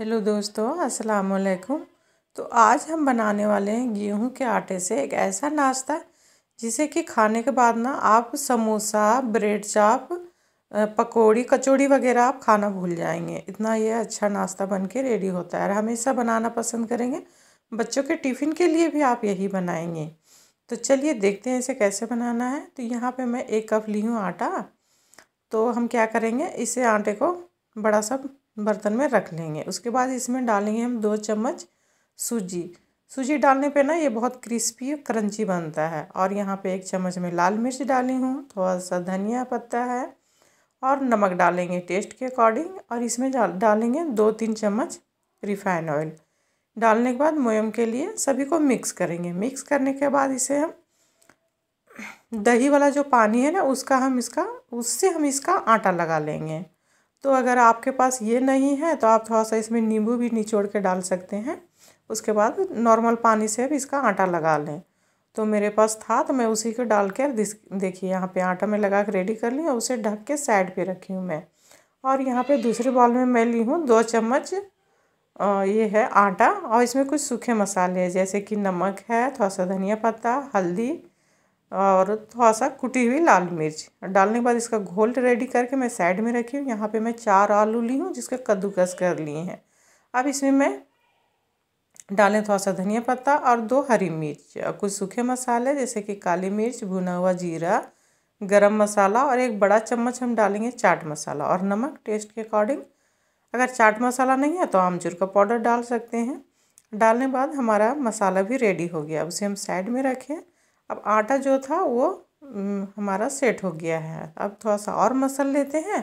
hello दोस्तों अस्सलाम वालेकुम तो आज हम बनाने वाले हैं गेहूं के आटे से एक ऐसा नाश्ता जिसे कि खाने के बाद ना आप समोसा ब्रेड चाप पकौड़ी कचौड़ी वगैरह आप खाना भूल जाएंगे इतना ये अच्छा नाश्ता बन के रेडी होता है और हमेशा बनाना पसंद करेंगे बच्चों के टिफ़िन के लिए भी आप यही बनाएंगे तो चलिए देखते हैं इसे कैसे बनाना है तो यहाँ पर मैं एक कप ली हूँ आटा तो हम क्या करेंगे इसे आटे को बड़ा सा बर्तन में रख लेंगे उसके बाद इसमें डालेंगे हम दो चम्मच सूजी सूजी डालने पे ना ये बहुत क्रिस्पी और क्रंची बनता है और यहाँ पे एक चम्मच में लाल मिर्च डाली हूँ थोड़ा सा धनिया पत्ता है और नमक डालेंगे टेस्ट के अकॉर्डिंग और इसमें डालेंगे दो तीन चम्मच रिफाइन ऑयल डालने के बाद मोयम के लिए सभी को मिक्स करेंगे मिक्स करने के बाद इसे हम दही वाला जो पानी है ना उसका हम इसका उससे हम इसका आटा लगा लेंगे तो अगर आपके पास ये नहीं है तो आप थोड़ा सा इसमें नींबू भी निचोड़ के डाल सकते हैं उसके बाद नॉर्मल पानी से भी इसका आटा लगा लें तो मेरे पास था तो मैं उसी को डाल के देखिए यहाँ पे आटा में लगा के रेडी कर ली और उसे ढक के साइड पे रखी हूँ मैं और यहाँ पे दूसरे बॉल में मैं ली हूँ दो चम्मच ये है आटा और इसमें कुछ सूखे मसाले हैं जैसे कि नमक है थोड़ा सा धनिया पत्ता हल्दी और थोड़ा सा कुटी हुई लाल मिर्च डालने के बाद इसका घोल रेडी करके मैं साइड में रखी हूँ यहाँ पे मैं चार आलू ली हूँ जिसके कद्दूकस कर लिए हैं अब इसमें मैं डालें थोड़ा सा धनिया पत्ता और दो हरी मिर्च कुछ सूखे मसाले जैसे कि काली मिर्च भुना हुआ जीरा गरम मसाला और एक बड़ा चम्मच हम डालेंगे चाट मसाला और नमक टेस्ट के अकॉर्डिंग अगर चाट मसाला नहीं है तो आमचूर का पाउडर डाल सकते हैं डालने बाद हमारा मसाला भी रेडी हो गया अब उसे हम साइड में रखें अब आटा जो था वो हमारा सेट हो गया है अब थोड़ा सा और मसल लेते हैं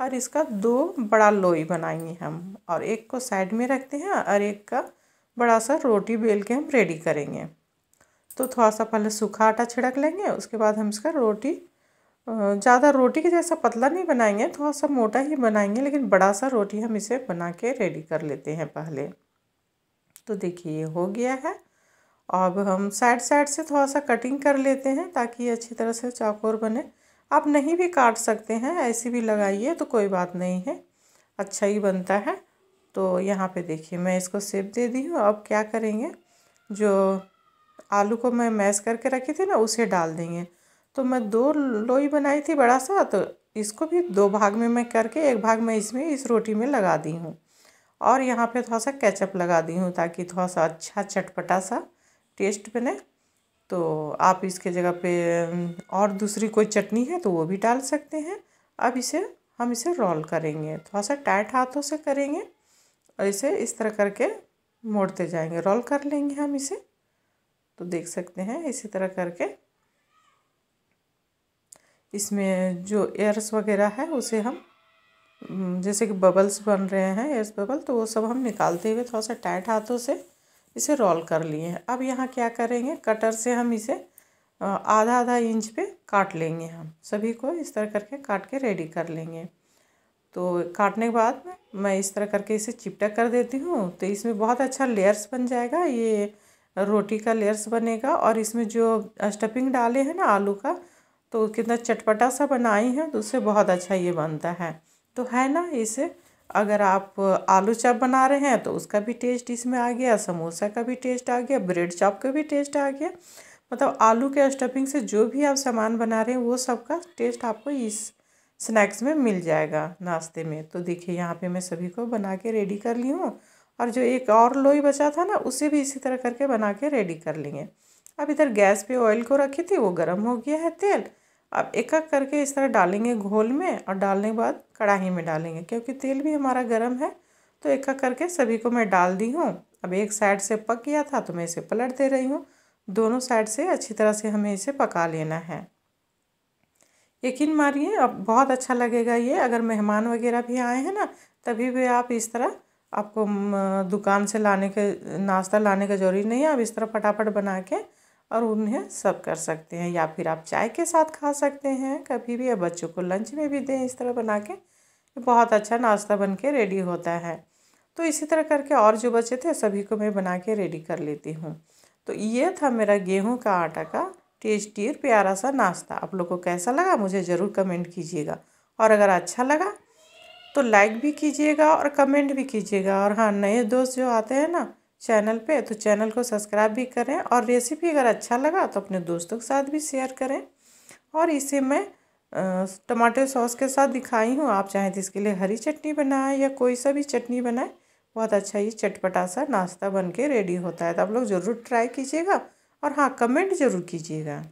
और इसका दो बड़ा लोई बनाएंगे हम और एक को साइड में रखते हैं और एक का बड़ा सा रोटी बेल के हम रेडी करेंगे तो थोड़ा सा पहले सूखा आटा छिड़क लेंगे उसके बाद हम इसका रोटी ज़्यादा रोटी के जैसा पतला नहीं बनाएंगे थोड़ा सा मोटा ही बनाएंगे लेकिन बड़ा सा रोटी हम इसे बना के रेडी कर लेते हैं पहले तो देखिए ये हो गया है अब हम साइड साइड से थोड़ा सा कटिंग कर लेते हैं ताकि अच्छी तरह से चौकोर बने आप नहीं भी काट सकते हैं ऐसी भी लगाइए तो कोई बात नहीं है अच्छा ही बनता है तो यहाँ पे देखिए मैं इसको सेप दे दी हूँ अब क्या करेंगे जो आलू को मैं मैश करके रखी थी ना उसे डाल देंगे तो मैं दो लोई बनाई थी बड़ा सा तो इसको भी दो भाग में मैं करके एक भाग मैं इसमें इस रोटी में लगा दी हूँ और यहाँ पे थोड़ा सा कैचअप लगा दी हूँ ताकि थोड़ा सा अच्छा चटपटा सा टेस्ट बने तो आप इसके जगह पे और दूसरी कोई चटनी है तो वो भी डाल सकते हैं अब इसे हम इसे रोल करेंगे थोड़ा सा टाइट हाथों से करेंगे और इसे इस तरह करके मोड़ते जाएंगे रोल कर लेंगे हम इसे तो देख सकते हैं इसी तरह करके इसमें जो एयर्स वगैरह है उसे हम जैसे कि बबल्स बन रहे हैं एयर्स बबल तो वो सब हम निकालते हुए थोड़ा सा टाइट हाथों से इसे रोल कर लिए हैं अब यहाँ क्या करेंगे कटर से हम इसे आधा आधा इंच पे काट लेंगे हम सभी को इस तरह करके काट के रेडी कर लेंगे तो काटने के बाद मैं इस तरह करके इसे चिपटा कर देती हूँ तो इसमें बहुत अच्छा लेयर्स बन जाएगा ये रोटी का लेयर्स बनेगा और इसमें जो स्टफिंग डाले हैं ना आलू का तो कितना चटपटा सा बनाई है तो उससे बहुत अच्छा ये बनता है तो है ना इसे अगर आप आलू चाप बना रहे हैं तो उसका भी टेस्ट इसमें आ गया समोसा का भी टेस्ट आ गया ब्रेड चॉप का भी टेस्ट आ गया मतलब आलू के स्टफिंग से जो भी आप सामान बना रहे हैं वो सब का टेस्ट आपको इस स्नैक्स में मिल जाएगा नाश्ते में तो देखिए यहाँ पे मैं सभी को बना के रेडी कर ली हूँ और जो एक और लोई बचा था ना उसे भी इसी तरह करके बना के रेडी कर लेंगे अब इधर गैस पे ऑयल को रखी थी वो गर्म हो गया है तेल अब एक एक करके इस तरह डालेंगे घोल में और डालने के बाद कढ़ाई में डालेंगे क्योंकि तेल भी हमारा गर्म है तो एक एक करके सभी को मैं डाल दी हूँ अब एक साइड से पक गया था तो मैं इसे पलट दे रही हूँ दोनों साइड से अच्छी तरह से हमें इसे पका लेना है यकीन मानिए अब बहुत अच्छा लगेगा ये अगर मेहमान वगैरह भी आए हैं ना तभी भी आप इस तरह आपको दुकान से लाने के नाश्ता लाने का जरूरी नहीं है आप इस तरह फटाफट बना के और उन्हें सर्व कर सकते हैं या फिर आप चाय के साथ खा सकते हैं कभी भी या बच्चों को लंच में भी दें इस तरह बना के बहुत अच्छा नाश्ता बन के रेडी होता है तो इसी तरह करके और जो बचे थे सभी को मैं बना के रेडी कर लेती हूँ तो ये था मेरा गेहूँ का आटा का टेस्टी और प्यारा सा नाश्ता आप लोग को कैसा लगा मुझे ज़रूर कमेंट कीजिएगा और अगर अच्छा लगा तो लाइक भी कीजिएगा और कमेंट भी कीजिएगा और हाँ नए दोस्त जो आते हैं ना चैनल पे तो चैनल को सब्सक्राइब भी करें और रेसिपी अगर अच्छा लगा तो अपने दोस्तों के साथ भी शेयर करें और इसे मैं टमाटर सॉस के साथ दिखाई हूँ आप चाहें तो इसके लिए हरी चटनी बनाएं या कोई सा भी चटनी बनाए बहुत अच्छा ये चटपटा सा नाश्ता बन के रेडी होता है तो आप लोग ज़रूर ट्राई कीजिएगा और हाँ कमेंट ज़रूर कीजिएगा